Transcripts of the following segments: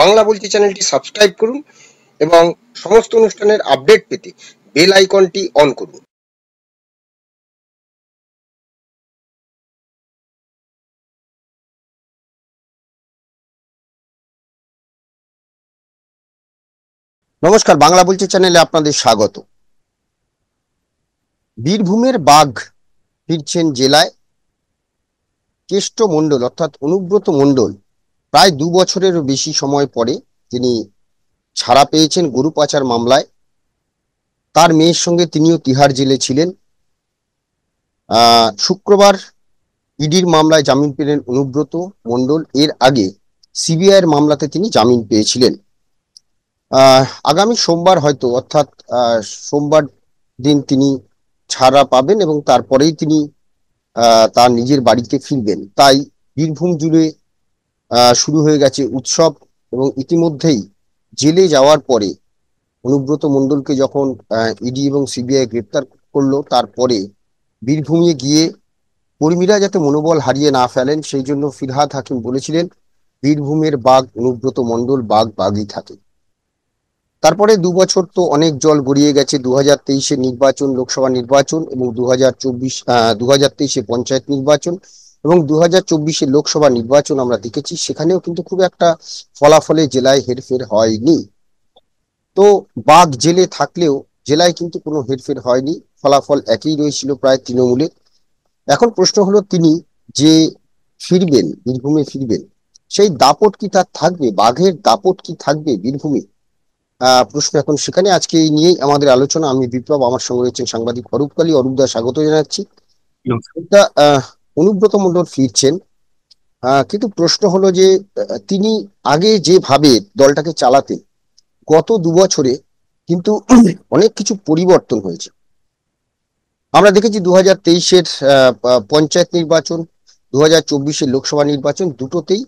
বাংলা বলছি চ্যানেলটি সাবস্ক্রাইব করুন এবং সমস্ত অনুষ্ঠানের আপডেট পেতে বেল আইকনটি অন করুন নমস্কার বাংলা বলছি চ্যানেলে আপনাদের স্বাগত বীরভূমের বাঘ ফিরছেন জেলায় কেষ্ট মণ্ডল অর্থাৎ অনুব্রত মণ্ডল প্রায় দু বছরেরও বেশি সময় পরে তিনি ছাড়া পেয়েছেন গরু পাচার মামলায় তার মেয়ের সঙ্গে তিনিও তিহার জেলে ছিলেন শুক্রবার ইডির মামলায় জামিন পেলেন অনুব্রত মণ্ডল এর আগে সিবিআইয়ের মামলাতে তিনি জামিন পেয়েছিলেন আগামী সোমবার হয়তো অর্থাৎ সোমবার দিন তিনি ছাড়া পাবেন এবং তারপরেই তিনি তার নিজের বাড়িতে ফিরবেন তাই বীরভূম জুড়ে শুরু হয়ে গেছে উৎসব এবং ইতিমধ্যেই জেলে যাওয়ার পরে অনুব্রত মণ্ডলকে যখন ইডি e এবং সিবিআই গ্রেপ্তার করলো তারপরে বীরভূমে গিয়ে কর্মীরা যাতে মনোবল হারিয়ে না ফেলেন সেই জন্য ফিরহাদ হাকিম বলেছিলেন বীরভূমের বাঘ অনুব্রত মণ্ডল বাঘ বাঘই থাকে তারপরে দু বছর তো অনেক জল গড়িয়ে গেছে দু হাজার নির্বাচন লোকসভা নির্বাচন এবং দু হাজার চব্বিশ দু হাজার পঞ্চায়েত নির্বাচন এবং দু হাজার চব্বিশে লোকসভা নির্বাচন আমরা দেখেছি সেখানেও কিন্তু খুব একটা ফলাফলে জেলায় হেরফের হয়নি তো বাঘ জেলে থাকলেও জেলায় কিন্তু কোনো হেরফের হয়নি ফলাফল একই রয়েছিল প্রায় তৃণমূলের এখন প্রশ্ন হলো তিনি যে ফিরবেন বীরভূমে ফিরবেন সেই দাপট কি তার থাকবে বাঘের দাপট কি থাকবে বীরভূমে প্রশ্ন এখন সেখানে আজকে এই নিয়েই আমাদের আলোচনা আমি বিপ্লব আমার সঙ্গে রয়েছেন সাংবাদিক অরূপ কালী অরূপ স্বাগত জানাচ্ছি অনুব্রত মন্ডল ফিরছেন কিন্তু প্রশ্ন হলো যে তিনি আগে যেভাবে দলটাকে চালাতেন গত দু বছরে কিন্তু অনেক কিছু পরিবর্তন হয়েছে আমরা দেখেছি দু হাজার তেইশের পঞ্চায়েত নির্বাচন দু হাজার চব্বিশের লোকসভা নির্বাচন দুটোতেই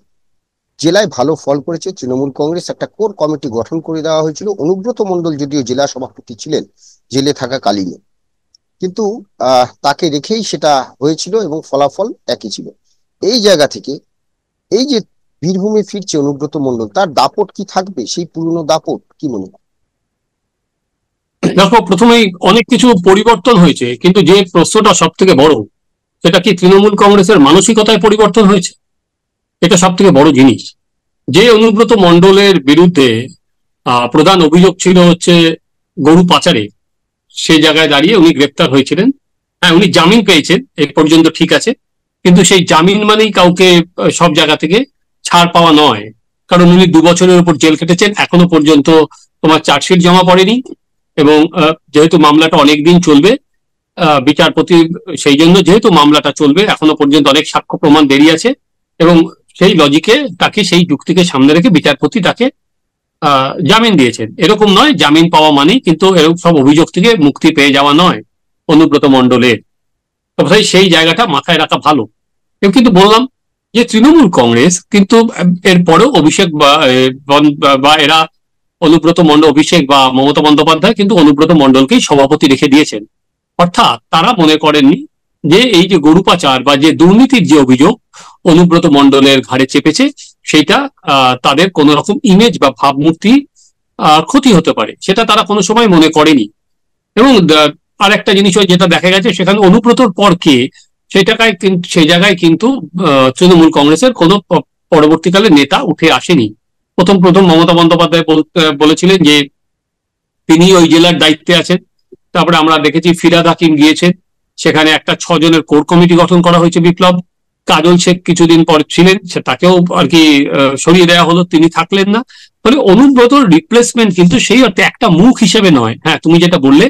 জেলায় ভালো ফল করেছে তৃণমূল কংগ্রেস একটা কোর কমিটি গঠন করে দেওয়া হয়েছিল অনুব্রত মন্ডল যদিও জেলা সভাপতি ছিলেন জেলে থাকা কালীনে কিন্তু তাকে রেখেই সেটা হয়েছিল এবং ফলাফল একই ছিল এই জায়গা থেকে এই যে বীরভূমে ফিরছে অনুব্রত মন্ডল তার দাপট কি থাকবে সেই পুরনো দাপট কি মনে হয় দেখো প্রথমেই অনেক কিছু পরিবর্তন হয়েছে কিন্তু যে প্রশ্নটা সব থেকে বড় সেটা কি তৃণমূল কংগ্রেসের মানসিকতায় পরিবর্তন হয়েছে এটা সব থেকে বড় জিনিস যে অনুব্রত মন্ডলের বিরুদ্ধে প্রধান অভিযোগ ছিল হচ্ছে গরু পাচারে সেই জায়গায় দাঁড়িয়ে উনি গ্রেপ্তার হয়েছিলেন হ্যাঁ উনি জামিন পেয়েছেন এ পর্যন্ত ঠিক আছে কিন্তু সেই জামিন মানেই কাউকে সব জায়গা থেকে ছাড় পাওয়া নয় কারণ উনি দু বছরের উপর জেল কেটেছেন এখনো পর্যন্ত তোমার চার্জশিট জমা পড়েনি এবং যেহেতু মামলাটা অনেক দিন চলবে বিচারপতি সেই জন্য যেহেতু মামলাটা চলবে এখনো পর্যন্ত অনেক সাক্ষ্য প্রমাণ দেরি আছে এবং সেই লজিকে তাকে সেই যুক্তিকে সামনে রেখে বিচারপতি তাকে জামিন দিয়েছেন এরকম নয় জামিন পাওয়া মানে কিন্তু এরকম সব অভিযোগ থেকে মুক্তি পেয়ে যাওয়া নয় অনুব্রত মন্ডলের তবে সেই জায়গাটা মাথায় রাখা ভালো কিন্তু বললাম যে তৃণমূল কংগ্রেস কিন্তু এরপরেও অভিষেক বা এরা অনুব্রত মন্ডল অভিষেক বা মমতা বন্দ্যোপাধ্যায় কিন্তু অনুব্রত মন্ডলকেই সভাপতি রেখে দিয়েছেন অর্থাৎ তারা মনে করেননি যে এই যে গরু পাচার বা যে দুর্নীতির যে অভিযোগ অনুব্রত মন্ডলের ঘাড়ে চেপেছে সেইটা তাদের কোন রকম ইমেজ বা ভাবমূর্তি ক্ষতি হতে পারে সেটা তারা কোনো সময় মনে করেনি এবং আর একটা জিনিস যেটা দেখা গেছে সেখানে অনুব্রতর পর কে সেটাকায় সেই জায়গায় কিন্তু তৃণমূল কংগ্রেসের কোনো পরবর্তীকালে নেতা উঠে আসেনি প্রথম প্রথম মমতা বন্দ্যোপাধ্যায় বলেছিলেন যে তিনি ওই জেলার দায়িত্বে আছেন তারপরে আমরা দেখেছি ফিরাদ হাকিম গিয়েছেন সেখানে একটা ছজনের কোর কমিটি গঠন করা হয়েছে বিপ্লব কাজল শেখ কিছুদিন পর ছিলেন তাকেও আর কি সরিয়ে দেওয়া হলো তিনি থাকলেন না মানে অনুব্রতর রিপ্লেসমেন্ট কিন্তু সেই অর্থে একটা মুখ হিসেবে নয় হ্যাঁ তুমি যেটা বললে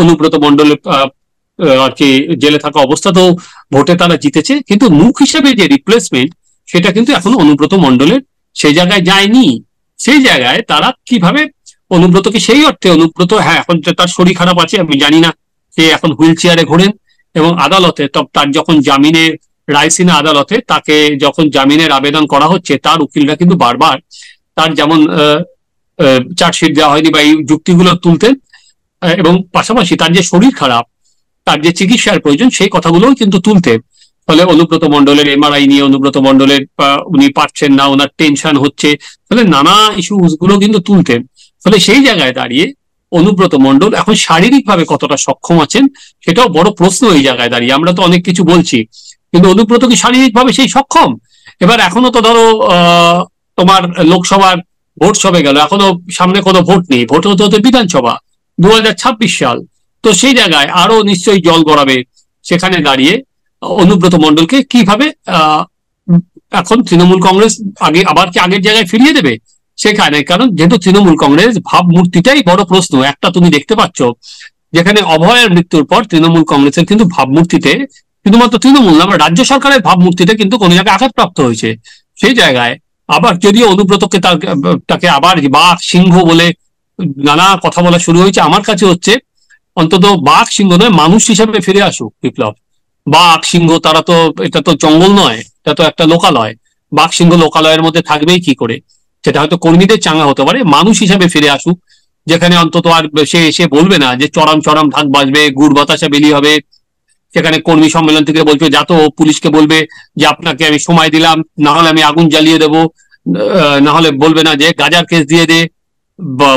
অনুব্রত মন্ডলের আর কি জেলে থাকা অবস্থাতেও ভোটে তারা জিতেছে কিন্তু মুখ হিসেবে যে রিপ্লেসমেন্ট সেটা কিন্তু এখন অনুব্রত মন্ডলের সেই জায়গায় যায়নি সেই জায়গায় তারা কিভাবে অনুব্রতকে সেই অর্থে অনুব্রত হ্যাঁ এখন তার শরীর খারাপ আছে আমি জানি না সে এখন হুইল চেয়ারে ঘোরেন এবং আদালতে তার যখন জামিনের রায়সিনা আদালতে তাকে যখন জামিনের আবেদন করা হচ্ছে তার উকিলরা কিন্তু বারবার তার যেমন চার্জশিট দেওয়া হয়নি বা এই যুক্তিগুলো তুলতেন এবং পাশাপাশি তার যে শরীর খারাপ তার যে চিকিৎসার প্রয়োজন সেই কথাগুলোও কিন্তু তুলতেন ফলে অনুব্রত মন্ডলের এমআরআই নিয়ে অনুব্রত মন্ডলের উনি পারছেন না ওনার টেনশন হচ্ছে ফলে নানা ইস্যুস গুলো কিন্তু তুলতেন ফলে সেই জায়গায় দাঁড়িয়ে অনুব্রত মন্ডল এখন শারীরিকভাবে কতটা সক্ষম আছেন সেটাও বড় প্রশ্ন এই জায়গায় দাঁড়িয়ে আমরা তো অনেক কিছু বলছি কিন্তু অনুব্রত কি শারীরিকভাবে সেই সক্ষম এবার এখনো তো ধরো তোমার লোকসভার ভোট সবে গেল এখনো সামনে কোনো ভোট নেই ভোট হতে হতে বিধানসভা দু সাল তো সেই জায়গায় আরো নিশ্চয়ই জল গড়াবে সেখানে দাঁড়িয়ে অনুব্রত মন্ডলকে কিভাবে এখন তৃণমূল কংগ্রেস আগে আবার কি আগের জায়গায় ফিরিয়ে দেবে সেখানে কারণ যেহেতু তৃণমূল কংগ্রেস ভাবমূর্তিটাই বড় প্রশ্ন একটা তুমি দেখতে পাচ্ছ যেখানে অভয়ের মৃত্যুর পর তৃণমূল কংগ্রেসের কিন্তু ভাবমূর্তিতে শুধুমাত্র তৃণমূল না মানে রাজ্য সরকারের ভাবমূর্তিটা কিন্তু কোনো জায়গায় আঘাতপ্রাপ্ত হয়েছে সেই জায়গায় আবার যদিও অনুব্রতকে তার তাকে আবার বাঘ সিংহ বলে নানা কথা বলা শুরু হয়েছে আমার কাছে হচ্ছে অন্তত বাঘ সিংহ নয় মানুষ হিসেবে ফিরে আসুক বিপ্লব বাঘ সিংহ তারা তো এটা তো জঙ্গল নয় এটা তো একটা লোকালয় বাঘ সিংহ লোকালয়ের মধ্যে থাকবেই কি করে সেটা হয়তো কর্মীদের চাঙ্গা হতে পারে মানুষ হিসাবে ফিরে আসুক যেখানে অন্তত আর সে এসে বলবে না যে চরম চরম ঢাক বাজবে গুড় বাতাসা বেলি হবে সেখানে কর্মী সম্মেলন থেকে বলছে যাতো পুলিশকে বলবে যে আপনাকে আমি সময় দিলাম না হলে আমি আগুন জ্বালিয়ে দেব না হলে বলবে না যে গাজার কেস দিয়ে দে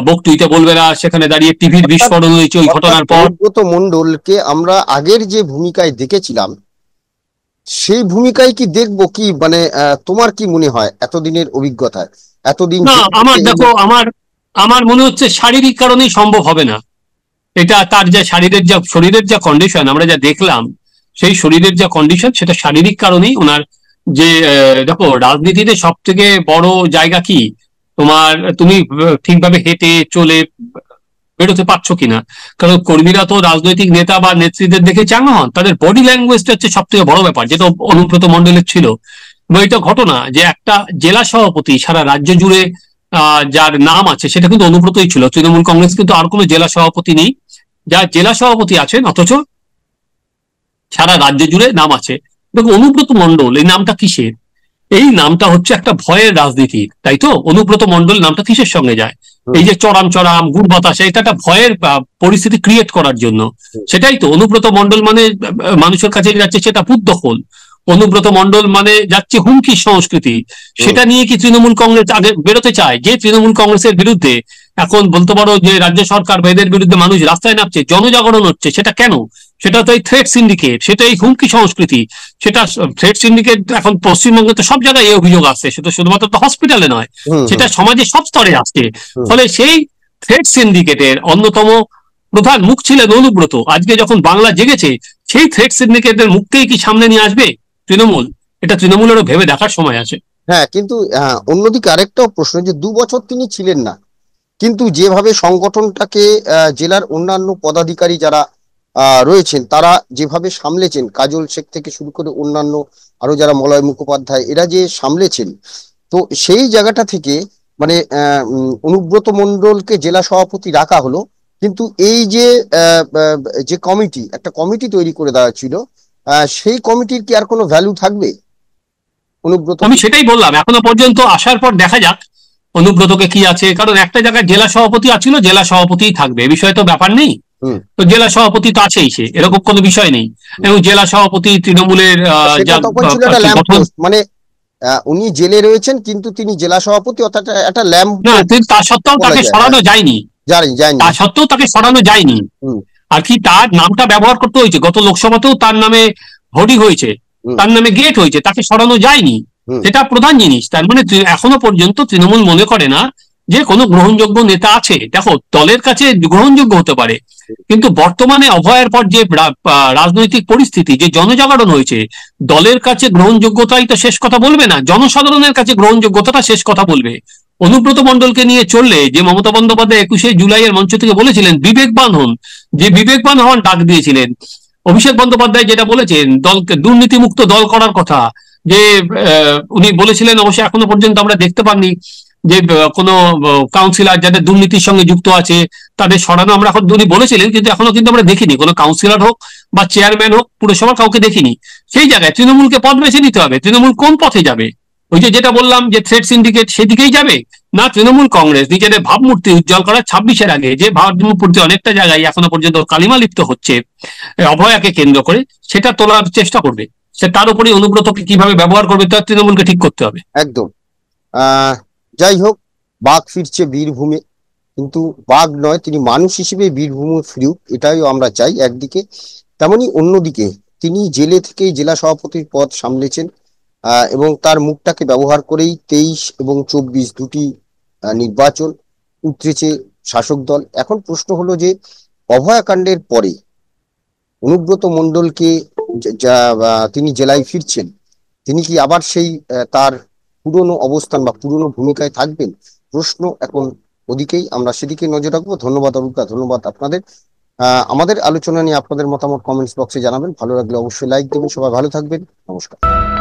বক্তৃতা বলবে না সেখানে দাঁড়িয়ে টিভির বিস্ফোরণ হয়েছে ওই ঘটনার পর মন্ডলকে আমরা আগের যে ভূমিকায় দেখেছিলাম সেই ভূমিকায় কি দেখবো কি মানে তোমার কি মনে হয় এতদিনের অভিজ্ঞতায় এতদিন আমার দেখো আমার আমার মনে হচ্ছে শারীরিক কারণেই সম্ভব হবে না এটা তার যা শারীরের যা শরীরের যা কন্ডিশন আমরা যা দেখলাম সেই শরীরের যা কন্ডিশন সেটা শারীরিক কারণেই ওনার যে দেখো রাজনীতিতে সব থেকে বড় জায়গা কি তোমার তুমি ঠিকভাবে হেঁটে চলে বেরোতে পারছো কিনা কারণ কর্মীরা তো রাজনৈতিক নেতা বা নেত্রীদের দেখে চাঙা হন তাদের বডি ল্যাঙ্গুয়েজটা হচ্ছে সব থেকে বড় ব্যাপার যেটা অনুব্রত মন্ডলের ছিল এবং এটা ঘটনা যে একটা জেলা সভাপতি সারা রাজ্য জুড়ে যার নাম আছে সেটা কিন্তু অনুব্রতই ছিল তৃণমূল কংগ্রেস কিন্তু আর কোনো জেলা সভাপতি নেই যার জেলা সভাপতি আছেন অথচ সারা রাজ্য জুড়ে নাম আছে দেখো অনুব্রত মন্ডল এই নামটা কিসের এই নামটা হচ্ছে একটা ভয়ের রাজনীতি তাই তো অনুব্রত মন্ডল নামটা কিসের সঙ্গে যায় এই যে চরাম চরাম গুড় বাতাসা এটা একটা ভয়ের পরিস্থিতি ক্রিয়েট করার জন্য সেটাই তো অনুব্রত মন্ডল মানে মানুষের কাছে যাচ্ছে সেটা পুদ্দখল অনুব্রত মন্ডল মানে যাচ্ছে হুমকি সংস্কৃতি সেটা নিয়ে কি তৃণমূল কংগ্রেস আগে বেরোতে চায় যে তৃণমূল কংগ্রেসের বিরুদ্ধে এখন বলতে পারো যে রাজ্য সরকার বা এদের বিরুদ্ধে মানুষ রাস্তায় নামছে জনজাগরণ হচ্ছে সেটা কেন সেটা তো এই থ্রেড সিন্ডিকেট সেটা এই হুমকি সংস্কৃতি সেটা থ্রেড সিন্ডিকেট এখন পশ্চিমবঙ্গে তো সব জায়গায় এই অভিযোগ আসছে সেটা শুধুমাত্র তো হসপিটালে নয় সেটা সমাজে সব স্তরে আসছে ফলে সেই থ্রেড সিন্ডিকেটের অন্যতম প্রধান মুখ ছিলেন অনুব্রত আজকে যখন বাংলা জেগেছে সেই থ্রেড সিন্ডিকেটের মুখকেই কি সামনে নিয়ে আসবে তৃণমূল এটা তৃণমূলেরও ভেবে দেখার সময় আছে হ্যাঁ কিন্তু অন্যদিকে আরেকটাও প্রশ্ন যে দু বছর তিনি ছিলেন না কিন্তু যেভাবে সংগঠনটাকে জেলার অন্যান্য পদাধিকারী যারা রয়েছেন তারা যেভাবে সামলেছেন কাজল শেখ থেকে শুরু করে অন্যান্য আরো যারা মলয় মুখোপাধ্যায় এরা যে সামলেছেন তো সেই জায়গাটা থেকে মানে অনুব্রত মন্ডলকে জেলা সভাপতি রাখা হলো কিন্তু এই যে যে কমিটি একটা কমিটি তৈরি করে দেওয়া ছিল সেই কমিটির কি আর কোনো ভ্যালু থাকবে অনুব্রত আমি সেটাই বললাম এখনো পর্যন্ত আসার পর দেখা যাক অনুব্রতকে কি আছে কারণ একটা জায়গায় জেলা সভাপতি আছিল জেলা সভাপতি থাকবে এ বিষয়ে তো ব্যাপার নেই তো জেলা সভাপতি তো আছেই সে এরকম কোনো বিষয় নেই এবং জেলা সভাপতি তৃণমূলের মানে উনি জেলে রয়েছেন কিন্তু তিনি জেলা সভাপতি অর্থাৎ একটা ল্যাম্প না তা সত্ত্বেও তাকে সরানো যায়নি তা সত্ত্বেও তাকে সরানো যায়নি আর কি তার নামটা ব্যবহার করতে হয়েছে গত লোকসভাতেও তার নামে ভোটই হয়েছে তার নামে গেট হয়েছে তাকে সরানো যায়নি সেটা প্রধান জিনিস তার মানে এখনো পর্যন্ত তৃণমূল মনে করে না যে কোনো গ্রহণযোগ্য নেতা আছে দেখো দলের কাছে গ্রহণযোগ্য হতে পারে কিন্তু বর্তমানে অভয়ের পর যে রাজনৈতিক পরিস্থিতি যে জনজাগরণ হয়েছে দলের কাছে গ্রহণযোগ্যতাই তো শেষ কথা বলবে না জনসাধারণের কাছে গ্রহণযোগ্যতাটা শেষ কথা বলবে অনুব্রত মন্ডলকে নিয়ে চললে যে মমতা বন্দ্যোপাধ্যায় একুশে জুলাইয়ের মঞ্চ থেকে বলেছিলেন বিবেকবান হন যে বিবেকবান হন ডাক দিয়েছিলেন অভিষেক বন্দ্যোপাধ্যায় যেটা বলেছেন দলকে দুর্নীতিমুক্ত দল করার কথা যে উনি বলেছিলেন অবশ্যই এখনো পর্যন্ত আমরা দেখতে পাননি যে কোনো কাউন্সিলর যাদের দুর্নীতির সঙ্গে যুক্ত আছে তাদের সরানো আমরা এখন উনি বলেছিলেন কিন্তু এখনো কিন্তু আমরা দেখিনি কোনো কাউন্সিলর হোক বা চেয়ারম্যান হোক পুরসভার কাউকে দেখিনি সেই জায়গায় তৃণমূলকে পথ বেছে নিতে হবে তৃণমূল কোন পথে যাবে ওই যে যেটা বললাম যে থ্রেড সিন্ডিকেট সেদিকেই যাবে না তৃণমূল কংগ্রেস নিজেদের ভাবমূর্তি উজ্জ্বল করা ছাব্বিশের আগে যে ভাবমূর্তি অনেকটা জায়গায় এখনো পর্যন্ত কালিমা লিপ্ত হচ্ছে অভয়াকে কেন্দ্র করে সেটা তোলার চেষ্টা করবে সে তার উপরে অনুব্রতকে কিভাবে ব্যবহার করবে তার তৃণমূলকে ঠিক করতে হবে একদম যাই হোক বাঘ ফিরছে বীরভূমে কিন্তু বাঘ নয় তিনি মানুষ হিসেবে বীরভূমে ফিরুক এটাই আমরা চাই একদিকে তেমনি অন্যদিকে তিনি জেলে থেকেই জেলা সভাপতির পদ সামলেছেন এবং তার মুখটাকে ব্যবহার করেই তেইশ এবং চব্বিশ দুটি নির্বাচন উতরেছে শাসক দল এখন প্রশ্ন হলো যে অভয়াকাণ্ডের পরে অনুব্রত মন্ডলকে যা তিনি জেলায় ফিরছেন তিনি কি আবার সেই তার পুরনো অবস্থান বা পুরনো ভূমিকায় থাকবেন প্রশ্ন এখন ওদিকেই আমরা সেদিকে নজর রাখবো ধন্যবাদ অরূপদা ধন্যবাদ আপনাদের আমাদের আলোচনা নিয়ে আপনাদের মতামত কমেন্টস বক্সে জানাবেন ভালো লাগলে অবশ্যই লাইক দেবেন সবাই ভালো থাকবেন নমস্কার